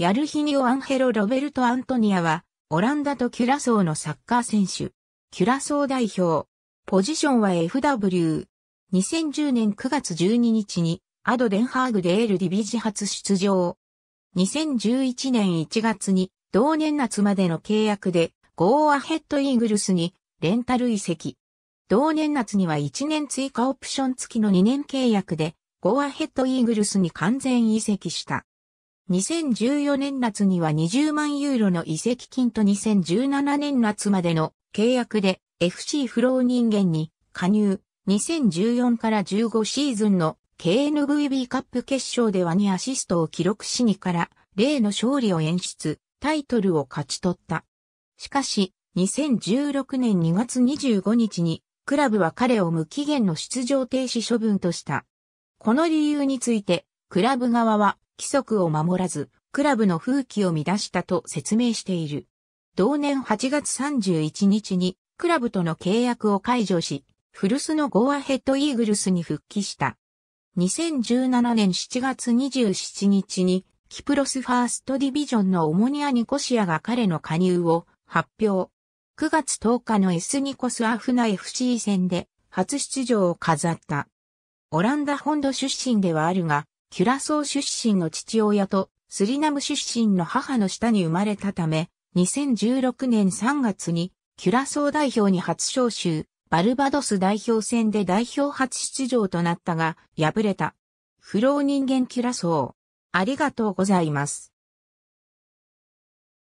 ヤルヒニオ・アンヘロ・ロベルト・アントニアは、オランダとキュラソーのサッカー選手。キュラソー代表。ポジションは FW。2010年9月12日に、アド・デンハーグでールディビジ初出場。2011年1月に、同年夏までの契約で、ゴーアヘッドイーグルスに、レンタル移籍。同年夏には1年追加オプション付きの2年契約で、ゴーアヘッドイーグルスに完全移籍した。2014年夏には20万ユーロの移籍金と2017年夏までの契約で FC フロー人間に加入。2014から15シーズンの KNVB カップ決勝では2アシストを記録しにから例の勝利を演出、タイトルを勝ち取った。しかし、2016年2月25日に、クラブは彼を無期限の出場停止処分とした。この理由について、クラブ側は規則を守らず、クラブの風紀を乱したと説明している。同年8月31日に、クラブとの契約を解除し、古巣のゴアヘッドイーグルスに復帰した。2017年7月27日に、キプロスファーストディビジョンのオモニア・ニコシアが彼の加入を発表。9月10日の S ニコスアフナ FC 戦で初出場を飾った。オランダ本土出身ではあるが、キュラソー出身の父親とスリナム出身の母の下に生まれたため、2016年3月にキュラソー代表に初招集、バルバドス代表戦で代表初出場となったが、敗れた。不老人間キュラソー。ありがとうございます。